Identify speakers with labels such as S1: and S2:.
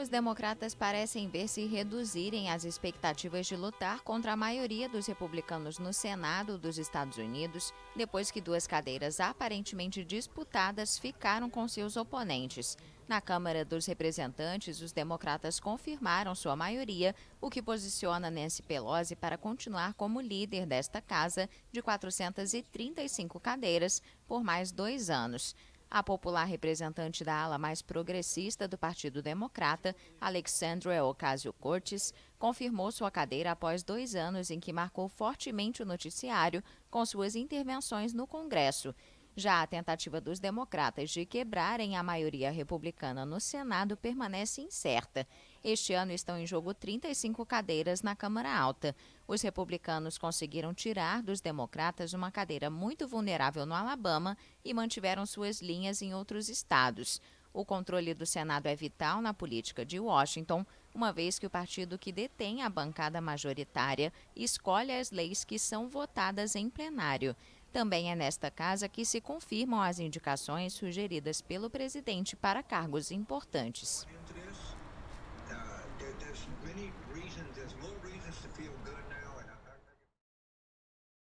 S1: os democratas parecem ver se reduzirem as expectativas de lutar contra a maioria dos republicanos no Senado dos Estados Unidos, depois que duas cadeiras aparentemente disputadas ficaram com seus oponentes. Na Câmara dos Representantes, os democratas confirmaram sua maioria, o que posiciona Nancy Pelosi para continuar como líder desta casa de 435 cadeiras por mais dois anos. A popular representante da ala mais progressista do Partido Democrata, Alexandria Ocasio-Cortez, confirmou sua cadeira após dois anos em que marcou fortemente o noticiário com suas intervenções no Congresso. Já a tentativa dos democratas de quebrarem a maioria republicana no Senado permanece incerta. Este ano estão em jogo 35 cadeiras na Câmara Alta. Os republicanos conseguiram tirar dos democratas uma cadeira muito vulnerável no Alabama e mantiveram suas linhas em outros estados. O controle do Senado é vital na política de Washington, uma vez que o partido que detém a bancada majoritária escolhe as leis que são votadas em plenário. Também é nesta casa que se confirmam as indicações sugeridas pelo presidente para cargos importantes.